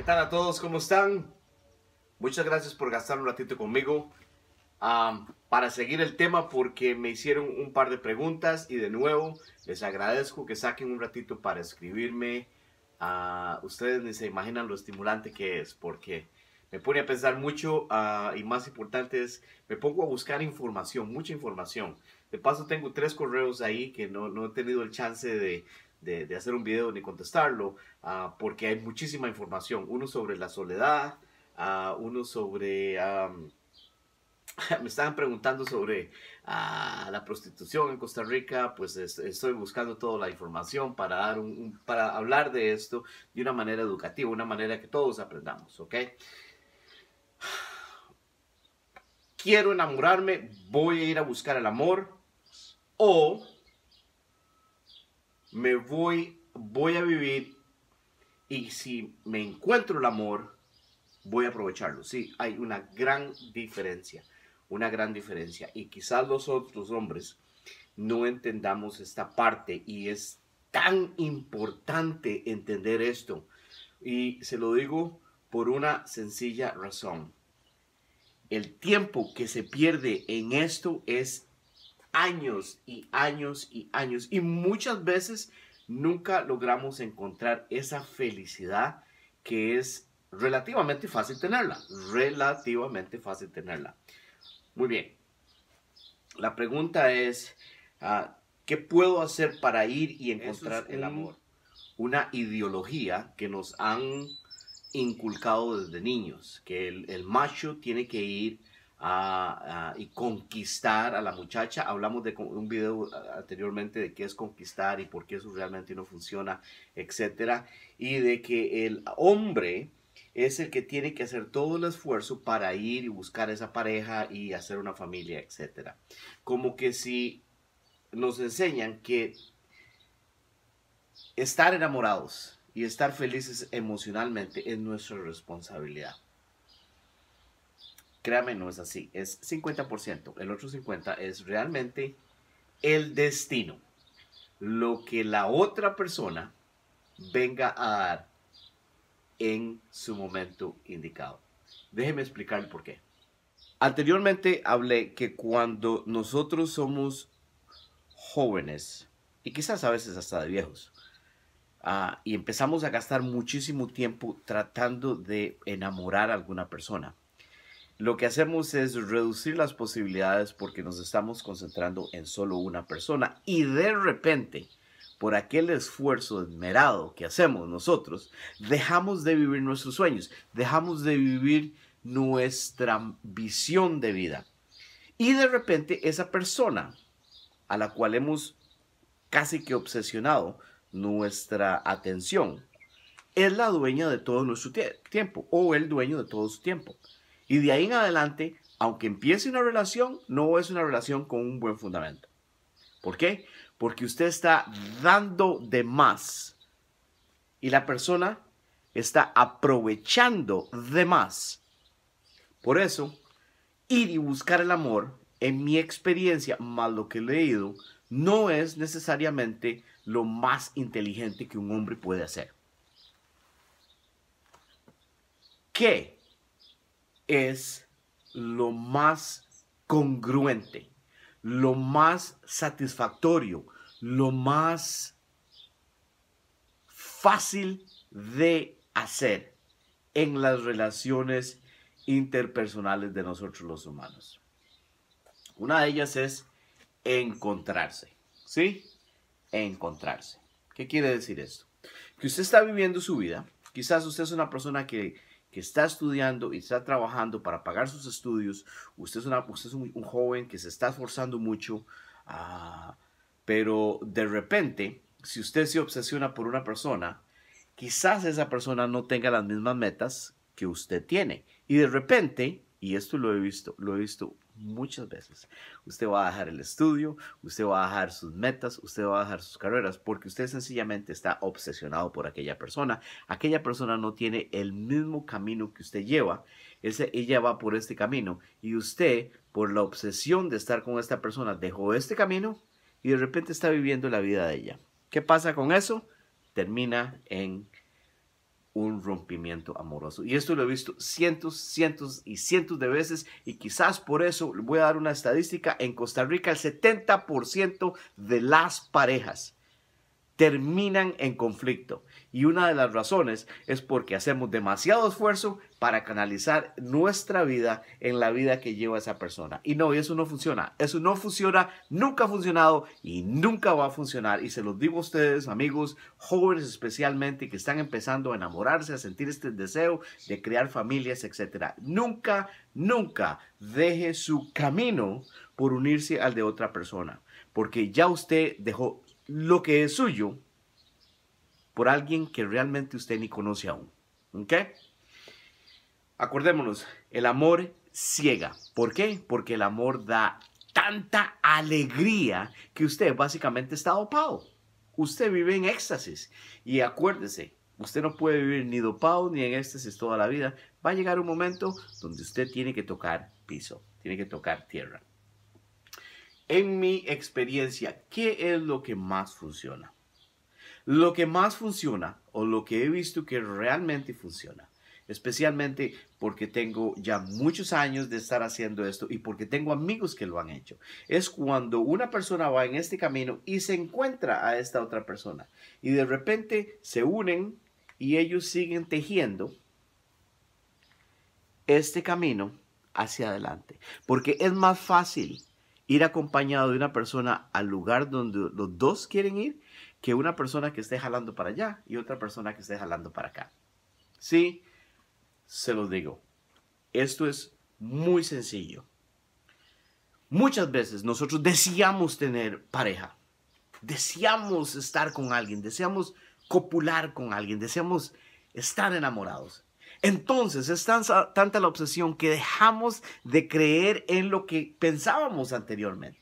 ¿Qué tal a todos? ¿Cómo están? Muchas gracias por gastar un ratito conmigo para seguir el tema porque me hicieron un par de preguntas y de nuevo les agradezco que saquen un ratito para escribirme. a ah, ustedes ni se imaginan lo estimulante que es porque me pone a pensar mucho ah, y más importante es, me pongo a buscar información, mucha información. De paso tengo tres correos ahí que no, no he tenido el chance de, de, hacer un video ni contestarlo, ah, porque hay muchísima información. Uno sobre la soledad, ah, uno sobre... me estaban preguntando sobre ah, la prostitución en Costa Rica, pues estoy buscando toda la información para, dar para hablar de esto de una manera educativa, una manera que todos aprendamos, ¿ok? Quiero enamorarme, voy a ir a buscar el amor o me voy, voy a vivir y si me encuentro el amor, voy a aprovecharlo. Sí, hay una gran diferencia, una gran diferencia. Y quizás los otros hombres no entendamos esta parte y es tan importante entender esto. Y se lo digo por una sencilla razón. El tiempo que se pierde en esto es años y años y años. Y muchas veces nunca logramos encontrar esa felicidad que es relativamente fácil tenerla. Relativamente fácil tenerla. Muy bien. La pregunta es, ah, ¿qué puedo hacer para ir y encontrar el amor? Una ideología que nos han inculcado desde niños, que el, el macho tiene que ir y conquistar a la muchacha. Hablamos de un video eh, anteriormente de qué es conquistar y por qué eso realmente no funciona, etcétera, Y de que el hombre es el que tiene que hacer todo el esfuerzo para ir y buscar esa pareja y hacer una familia, etcétera, Como que si nos enseñan que estar enamorados y estar felices emocionalmente es nuestra responsabilidad. Créame, no es así. Es 50%. El otro 50% es realmente el destino. Lo que la otra persona venga a dar en su momento indicado. Déjeme explicar por qué. Anteriormente hablé que cuando nosotros somos jóvenes, y quizás a veces hasta de viejos, ah, y empezamos a gastar muchísimo tiempo tratando de enamorar a alguna persona, lo que hacemos es reducir las posibilidades porque nos estamos concentrando en solo una persona y de repente, por aquel esfuerzo esmerado que hacemos nosotros, dejamos de vivir nuestros sueños, dejamos de vivir nuestra visión de vida. Y de repente esa persona a la cual hemos casi que obsesionado nuestra atención es la dueña de todo nuestro tiempo o el dueño de todo su tiempo. Y de ahí en adelante, aunque empiece una relación, no es una relación con un buen fundamento. ¿Por qué? Porque usted está dando de más y la persona está aprovechando de más. Por eso, ir y buscar el amor, en mi experiencia, más lo que he leído, no es necesariamente lo más inteligente que un hombre puede hacer. ¿Qué es lo más congruente, lo más satisfactorio, lo más fácil de hacer en las relaciones interpersonales de nosotros los humanos. Una de ellas es encontrarse, ¿sí? Encontrarse. ¿Qué quiere decir esto? Que usted está viviendo su vida, quizás usted es una persona que que está estudiando y está trabajando para pagar sus estudios, usted es, una, es un, joven que se está esforzando mucho, ah, pero de repente, si usted se obsesiona por una persona, quizás esa persona no tenga las mismas metas que usted tiene. Y de repente, y esto lo he visto, lo he visto muchas veces. Usted va a dejar el estudio, usted va a dejar sus metas, usted va a dejar sus carreras, porque usted sencillamente está obsesionado por aquella persona. Aquella persona no tiene el mismo camino que usted lleva. ella va por este camino y usted, por la obsesión de estar con esta persona, dejó este camino y de repente está viviendo la vida de ella. ¿Qué pasa con eso? Termina en un rompimiento amoroso. Y esto lo he visto cientos, cientos y cientos de veces y quizás por eso voy a dar una estadística. En Costa Rica el 70% de las parejas terminan en conflicto. Y una de las razones es porque hacemos demasiado esfuerzo para canalizar nuestra vida en la vida que lleva esa persona. Y no, eso no funciona. Eso no funciona, nunca ha funcionado y nunca va a funcionar. Y se los digo a ustedes, amigos, jóvenes especialmente, que están empezando a enamorarse, a sentir este deseo de crear familias, etc. Nunca, nunca deje su camino por unirse al de otra persona. Porque ya usted dejó lo que es suyo por alguien que realmente usted ni conoce aún. ¿Ok? Acordémonos, el amor ciega. ¿Por qué? Porque el amor da tanta alegría que usted básicamente está dopado. Usted vive en éxtasis. Y acuérdese, usted no puede vivir ni dopado ni en éxtasis toda la vida. Va a llegar un momento donde usted tiene que tocar piso, tiene que tocar tierra en mi experiencia, ¿qué es lo que más funciona? Lo que más funciona o lo que he visto que realmente funciona, especialmente porque tengo ya muchos años de estar haciendo esto y porque tengo amigos que lo han hecho, es cuando una persona va en este camino y se encuentra a esta otra persona y de repente se unen y ellos siguen tejiendo este camino hacia adelante, porque es más fácil ir acompañado de una persona al lugar donde los dos quieren ir que una persona que esté jalando para allá y otra persona que esté jalando para acá. Sí, se lo digo. Esto es muy sencillo. Muchas veces nosotros deseamos tener pareja, deseamos estar con alguien, deseamos copular con alguien, deseamos estar enamorados. Entonces es tanta, la obsesión que dejamos de creer en lo que pensábamos anteriormente.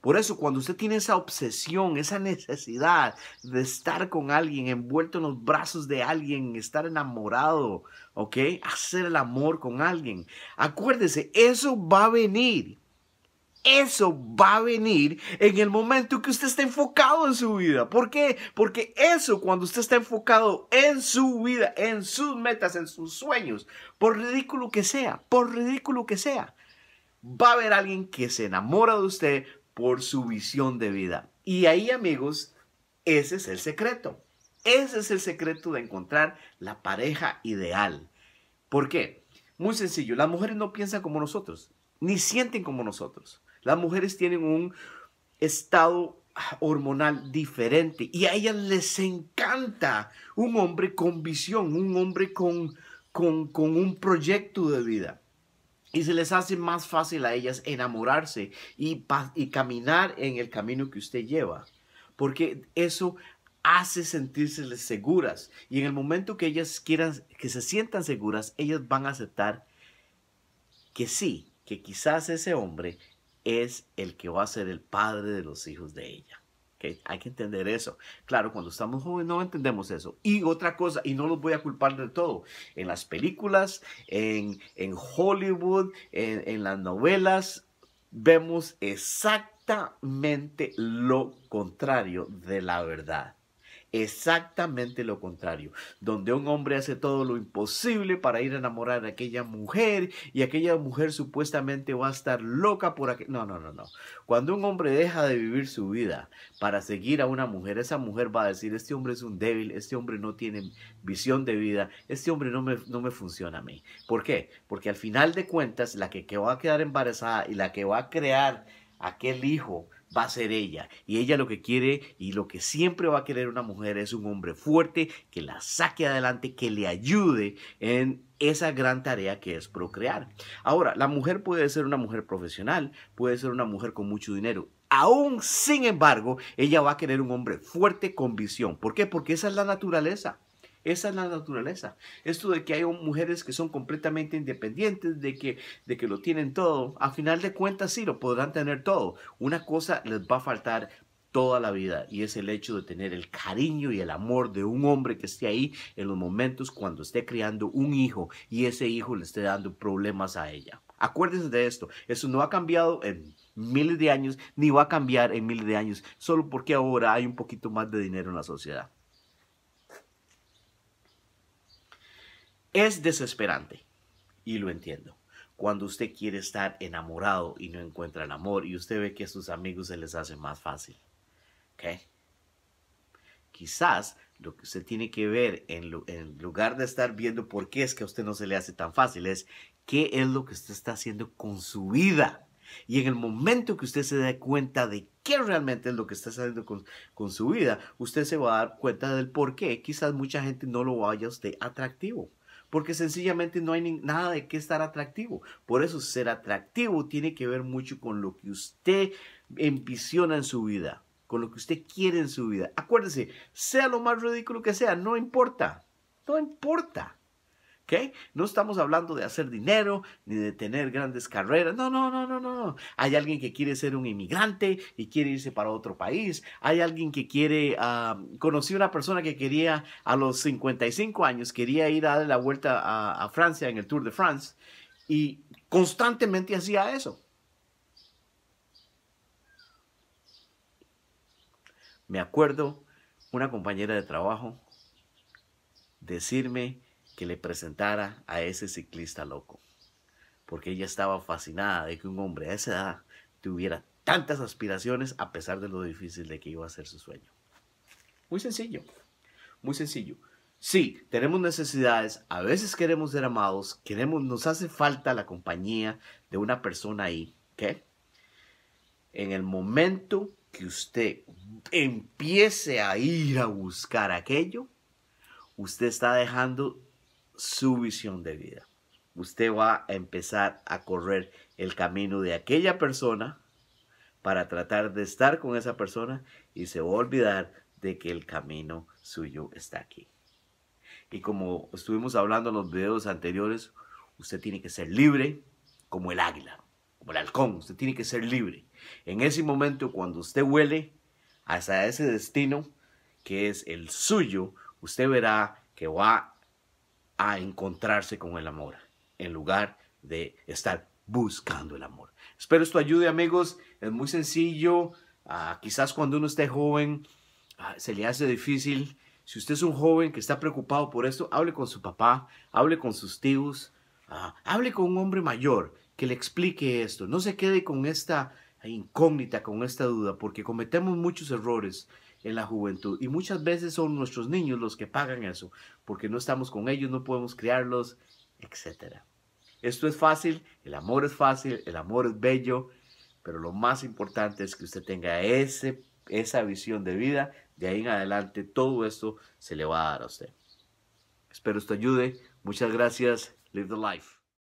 Por eso, cuando usted tiene esa obsesión, esa necesidad de estar con alguien, envuelto en los brazos de alguien, estar enamorado, ¿ok? Hacer el amor con alguien, acuérdese, eso va a venir eso va a venir en el momento que usted está enfocado en su vida. ¿Por qué? Porque eso, cuando usted está enfocado en su vida, en sus metas, en sus sueños, por ridículo que sea, por ridículo que sea, va a haber alguien que se enamora de usted por su visión de vida. Y ahí, amigos, ese es el secreto. Ese es el secreto de encontrar la pareja ideal. ¿Por qué? Muy sencillo, las mujeres no piensan como nosotros, ni sienten como nosotros. Las mujeres tienen un estado hormonal diferente y a ellas les encanta un hombre con visión, un hombre con, con, un proyecto de vida. Y se les hace más fácil a ellas enamorarse y, y caminar en el camino que usted lleva. Porque eso hace sentirse seguras. Y en el momento que ellas quieran, que se sientan seguras, ellas van a aceptar que sí, que quizás ese hombre es el que va a ser el padre de los hijos de ella. Hay que entender eso. Claro, cuando estamos jóvenes no entendemos eso. Y otra cosa, y no los voy a culpar de todo, en las películas, en, Hollywood, en las novelas, vemos exactamente lo contrario de la verdad exactamente lo contrario, donde un hombre hace todo lo imposible para ir a enamorar a aquella mujer y aquella mujer supuestamente va a estar loca por aquel... No, no, no, no. Cuando un hombre deja de vivir su vida para seguir a una mujer, esa mujer va a decir, este hombre es un débil, este hombre no tiene visión de vida, este hombre no me, no me funciona a mí. ¿Por qué? Porque al final de cuentas, la que va a quedar embarazada y la que va a crear aquel hijo va a ser ella. Y ella lo que quiere y lo que siempre va a querer una mujer es un hombre fuerte que la saque adelante, que le ayude en esa gran tarea que es procrear. Ahora, la mujer puede ser una mujer profesional, puede ser una mujer con mucho dinero. Aún sin embargo, ella va a querer un hombre fuerte con visión. ¿Por qué? Porque esa es la naturaleza. Esa es la naturaleza. Esto de que hay mujeres que son completamente independientes, de que, lo tienen todo, a final de cuentas sí, lo podrán tener todo. Una cosa les va a faltar toda la vida y es el hecho de tener el cariño y el amor de un hombre que esté ahí en los momentos cuando esté criando un hijo y ese hijo le esté dando problemas a ella. Acuérdense de esto, eso no ha cambiado en miles de años ni va a cambiar en miles de años, solo porque ahora hay un poquito más de dinero en la sociedad. Es desesperante y lo entiendo. Cuando usted quiere estar enamorado y no encuentra el amor y usted ve que a sus amigos se les hace más fácil. ¿ok? Quizás lo que usted tiene que ver en, lugar de estar viendo por qué es que a usted no se le hace tan fácil es qué es lo que usted está haciendo con su vida. Y en el momento que usted se dé cuenta de qué realmente es lo que está haciendo con, con, su vida, usted se va a dar cuenta del por qué. Quizás mucha gente no lo vaya a usted atractivo porque sencillamente no hay nada de qué estar atractivo. Por eso ser atractivo tiene que ver mucho con lo que usted envisiona en su vida, con lo que usted quiere en su vida. Acuérdese, sea lo más ridículo que sea, no importa, no importa. No estamos hablando de hacer dinero ni de tener grandes carreras. No, no, no, no, no. Hay alguien que quiere ser un inmigrante y quiere irse para otro país. Hay alguien que quiere... Ah, conocí a una persona que quería a los 55 años, quería ir a dar la vuelta a Francia en el Tour de France y constantemente hacía eso. Me acuerdo una compañera de trabajo decirme que le presentara a ese ciclista loco, porque ella estaba fascinada de que un hombre a esa edad tuviera tantas aspiraciones a pesar de lo difícil de que iba a ser su sueño. Muy sencillo, muy sencillo. Sí, tenemos necesidades, a veces queremos ser amados, queremos, nos hace falta la compañía de una persona ahí, ¿qué? En el momento que usted empiece a ir a buscar aquello, usted está dejando su visión de vida. Usted va a empezar a correr el camino de aquella persona para tratar de estar con esa persona y se va a olvidar de que el camino suyo está aquí. Y como estuvimos hablando en los videos anteriores, usted tiene que ser libre como el águila, como el halcón, usted tiene que ser libre. En ese momento, cuando usted huele hacia ese destino que es el suyo, usted verá que va a encontrarse con el amor en lugar de estar buscando el amor. Espero esto ayude amigos, es muy sencillo, ah, quizás cuando uno esté joven ah, se le hace difícil. Si usted es un joven que está preocupado por esto, hable con su papá, hable con sus tíos, ah, hable con un hombre mayor que le explique esto. No se quede con esta e incógnita con esta duda, porque cometemos muchos errores en la juventud y muchas veces son nuestros niños los que pagan eso, porque no estamos con ellos, no podemos criarlos, etc. Esto es fácil, el amor es fácil, el amor es bello, pero lo más importante es que usted tenga ese, esa visión de vida, de ahí en adelante todo esto se le va a dar a usted. Espero esto ayude, muchas gracias, live the life.